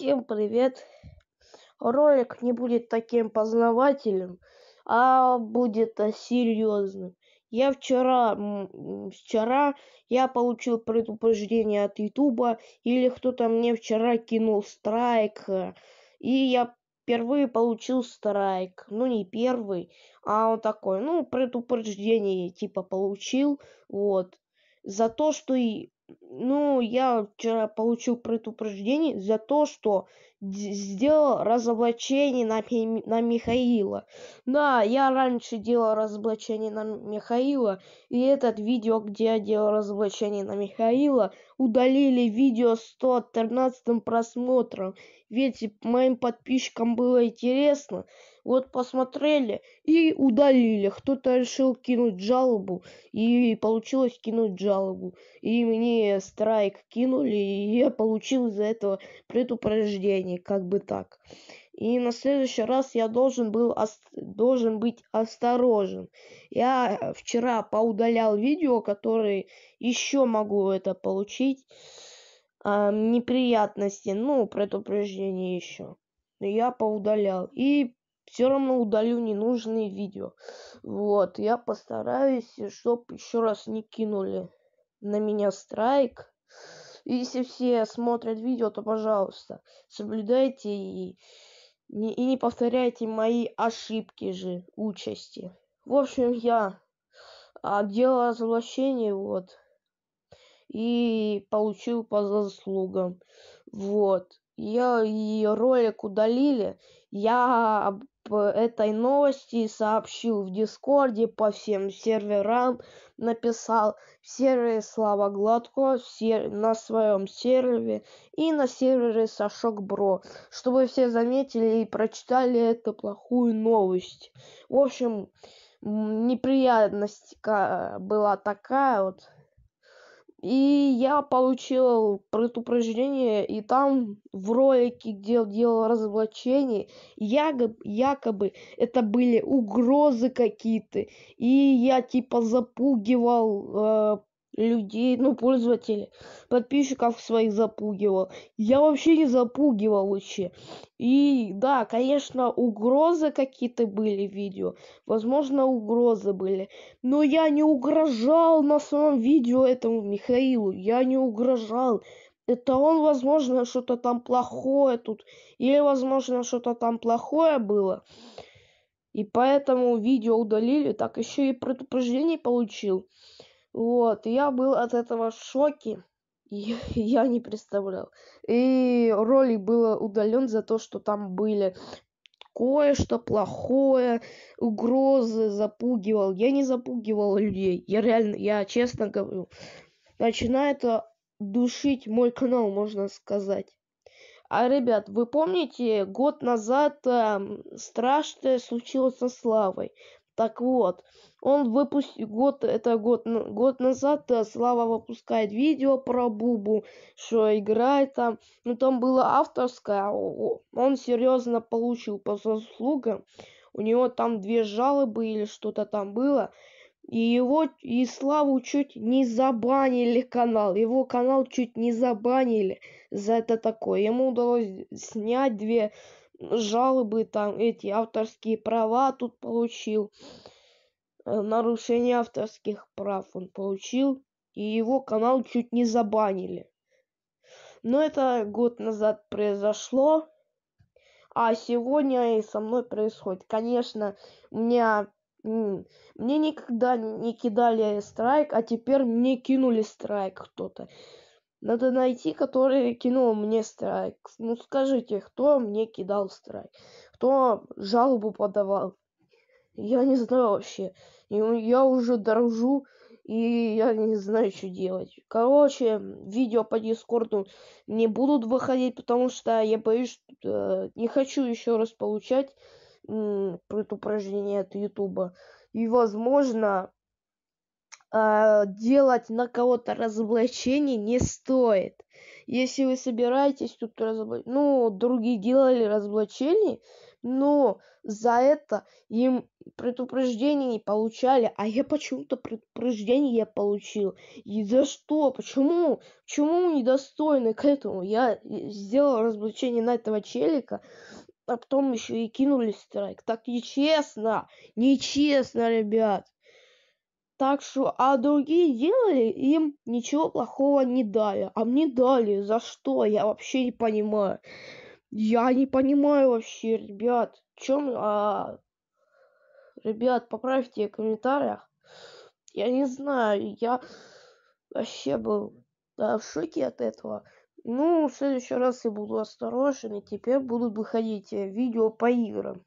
Всем привет! Ролик не будет таким познавательным, а будет э, серьезным. Я вчера, вчера я получил предупреждение от Ютуба, или кто-то мне вчера кинул страйк, э, и я впервые получил страйк. Ну, не первый, а вот такой, ну, предупреждение типа получил, вот. За то, что и ну я вчера получил предупреждение за то что сделал разоблачение на, на Михаила. Да, я раньше делал разоблачение на Михаила, и этот видео, где я делал разоблачение на Михаила, удалили видео с 113 просмотром. Ведь моим подписчикам было интересно. Вот посмотрели и удалили. Кто-то решил кинуть жалобу, и получилось кинуть жалобу. И мне страйк кинули, и я получил из-за этого предупреждение желании, как бы так. И на следующий раз я должен был должен быть осторожен. Я э, вчера поудалял видео, которые еще могу это получить. Э, неприятности, ну, предупреждение еще. Я поудалял. И все равно удалю ненужные видео. Вот, я постараюсь, чтобы еще раз не кинули на меня страйк если все смотрят видео, то, пожалуйста, соблюдайте и не, и не повторяйте мои ошибки же, участи. В общем, я а, делал разоблачение, вот, и получил по заслугам. Вот. Я ее ролик удалили. Я об этой новости сообщил в Дискорде по всем серверам, написал в сервере Слава Гладко сер... на своем сервере и на сервере Сашок Бро, чтобы все заметили и прочитали эту плохую новость. В общем, неприятность была такая вот. И я получил предупреждение, и там в ролике, где делал разоблачение, якобы, якобы это были угрозы какие-то. И я типа запугивал э, людей, ну, пользователей, подписчиков своих запугивал. Я вообще не запугивал вообще. И да, конечно, угрозы какие-то были в видео. Возможно, угрозы были. Но я не угрожал на самом видео этому Михаилу. Я не угрожал. Это он, возможно, что-то там плохое тут. Или, возможно, что-то там плохое было. И поэтому видео удалили. Так еще и предупреждение получил. Вот, я был от этого в шоке. Я, не представлял. И ролик был удален за то, что там были кое-что плохое, угрозы запугивал. Я не запугивал людей. Я реально, я честно говорю. Начинает а, душить мой канал, можно сказать. А, ребят, вы помните, год назад э, страшное случилось со Славой. Так вот, он выпустил год, это год, год назад э, Слава выпускает видео про Бубу, что играет там. Ну там было авторское, а он серьезно получил по заслугам. У него там две жалобы или что-то там было. И его, и Славу чуть не забанили канал. Его канал чуть не забанили за это такое. Ему удалось снять две жалобы, там эти авторские права тут получил, э, нарушение авторских прав он получил, и его канал чуть не забанили. Но это год назад произошло, а сегодня и со мной происходит. Конечно, меня мне никогда не кидали страйк, а теперь мне кинули страйк кто-то. Надо найти, который кинул мне страйк. Ну скажите, кто мне кидал страйк? Кто жалобу подавал? Я не знаю вообще. И я уже дорожу, и я не знаю, что делать. Короче, видео по Дискорду не будут выходить, потому что я боюсь, что, э, не хочу еще раз получать предупреждение от Ютуба. И, возможно, а, делать на кого-то разоблачение не стоит. Если вы собираетесь тут разоблачить, ну, другие делали разоблачение, но за это им предупреждение не получали, а я почему-то предупреждение я получил. И за что? Почему? Почему недостойны к этому? Я э, сделал разоблачение на этого челика, а потом еще и кинули страйк. Так нечестно! Нечестно, ребят! Так что, а другие делали, им ничего плохого не дали. А мне дали, за что? Я вообще не понимаю. Я не понимаю вообще, ребят. Чем, а... Ребят, поправьте в комментариях. Я не знаю, я вообще был да, в шоке от этого. Ну, в следующий раз я буду осторожен, и теперь будут выходить э, видео по играм.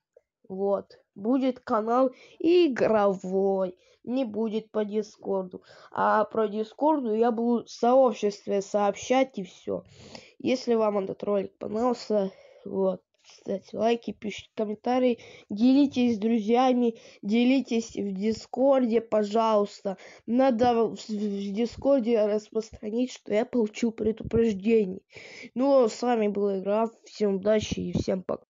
Вот будет канал игровой, не будет по Дискорду. А про Дискорду я буду в сообществе сообщать и все. Если вам этот ролик понравился, вот, ставьте лайки, пишите комментарии, делитесь с друзьями, делитесь в Дискорде, пожалуйста. Надо в, Дискорде распространить, что я получил предупреждение. Ну, а с вами был игра, всем удачи и всем пока.